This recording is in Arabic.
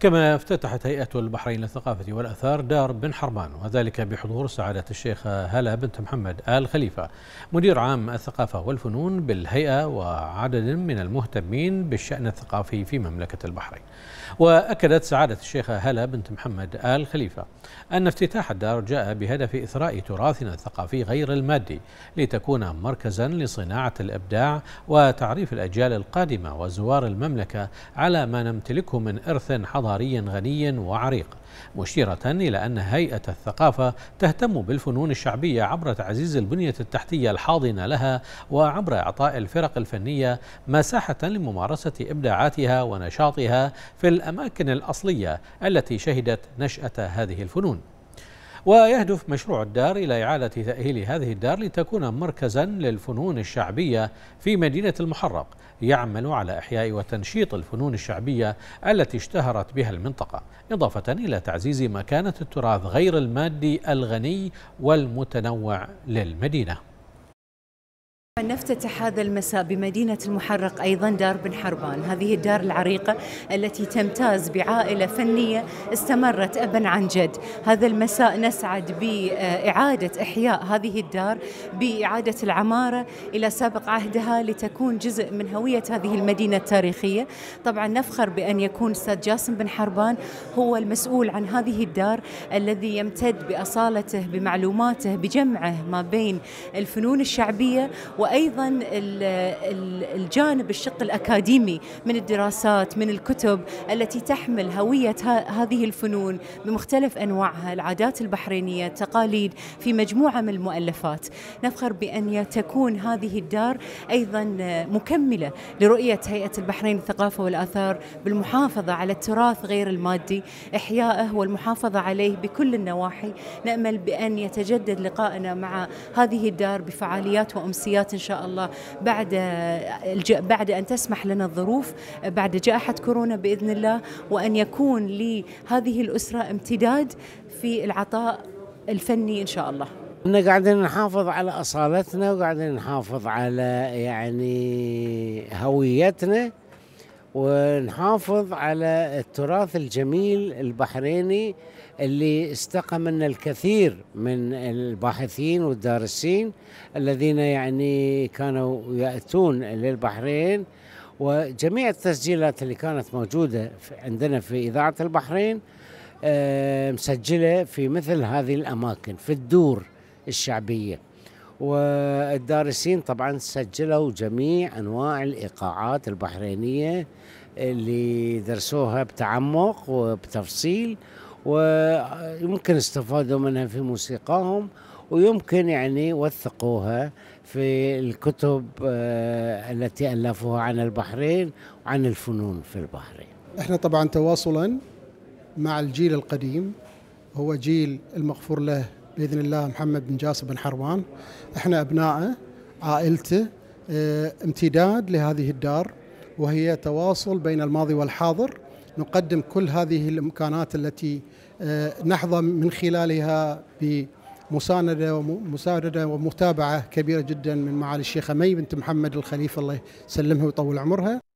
كما افتتحت هيئة البحرين للثقافة والأثار دار بن حرمان وذلك بحضور سعادة الشيخ هلا بنت محمد آل خليفة مدير عام الثقافة والفنون بالهيئة وعدد من المهتمين بالشأن الثقافي في مملكة البحرين وأكدت سعادة الشيخ هلا بنت محمد آل خليفة أن افتتاح الدار جاء بهدف إثراء تراثنا الثقافي غير المادي لتكون مركزا لصناعة الإبداع وتعريف الأجيال القادمة وزوار المملكة على ما نمتلكه من إرث حضاري حضاري غني وعريق مشيرة إلى أن هيئة الثقافة تهتم بالفنون الشعبية عبر تعزيز البنية التحتية الحاضنة لها وعبر إعطاء الفرق الفنية مساحة لممارسة إبداعاتها ونشاطها في الأماكن الأصلية التي شهدت نشأة هذه الفنون ويهدف مشروع الدار إلى إعادة تأهيل هذه الدار لتكون مركزا للفنون الشعبية في مدينة المحرق يعمل على إحياء وتنشيط الفنون الشعبية التي اشتهرت بها المنطقة إضافة إلى تعزيز مكانة التراث غير المادي الغني والمتنوع للمدينة نفتتح هذا المساء بمدينة المحرق أيضا دار بن حربان هذه الدار العريقة التي تمتاز بعائلة فنية استمرت أبا عن جد هذا المساء نسعد بإعادة إحياء هذه الدار بإعادة العمارة إلى سابق عهدها لتكون جزء من هوية هذه المدينة التاريخية طبعا نفخر بأن يكون أستاذ جاسم بن حربان هو المسؤول عن هذه الدار الذي يمتد بأصالته بمعلوماته بجمعه ما بين الفنون الشعبية و وايضا الجانب الشق الاكاديمي من الدراسات من الكتب التي تحمل هويه هذه الفنون بمختلف انواعها العادات البحرينيه التقاليد في مجموعه من المؤلفات نفخر بان تكون هذه الدار ايضا مكمله لرؤيه هيئه البحرين الثقافه والاثار بالمحافظه على التراث غير المادي احيائه والمحافظه عليه بكل النواحي نامل بان يتجدد لقائنا مع هذه الدار بفعاليات وامسيات ان شاء الله بعد بعد ان تسمح لنا الظروف بعد جائحه كورونا باذن الله وان يكون لهذه الاسره امتداد في العطاء الفني ان شاء الله. احنا قاعدين نحافظ على اصالتنا وقاعدين نحافظ على يعني هويتنا ونحافظ على التراث الجميل البحريني اللي استقى منا الكثير من الباحثين والدارسين الذين يعني كانوا ياتون للبحرين وجميع التسجيلات اللي كانت موجوده عندنا في اذاعه البحرين آه، مسجله في مثل هذه الاماكن في الدور الشعبيه والدارسين طبعا سجلوا جميع انواع الايقاعات البحرينيه اللي درسوها بتعمق وبتفصيل ويمكن استفادوا منها في موسيقاهم ويمكن يعني وثقوها في الكتب آه، التي الفوها عن البحرين وعن الفنون في البحرين. احنا طبعا تواصلا مع الجيل القديم هو جيل المغفور له باذن الله محمد بن جاسم بن حروان احنا ابنائه عائلته آه، امتداد لهذه الدار وهي تواصل بين الماضي والحاضر نقدم كل هذه الامكانات التي آه، نحظى من خلالها بمساندة ومساندة ومتابعة كبيرة جدا من معالي الشيخة مي بنت محمد الخليفة الله يسلمها ويطول عمرها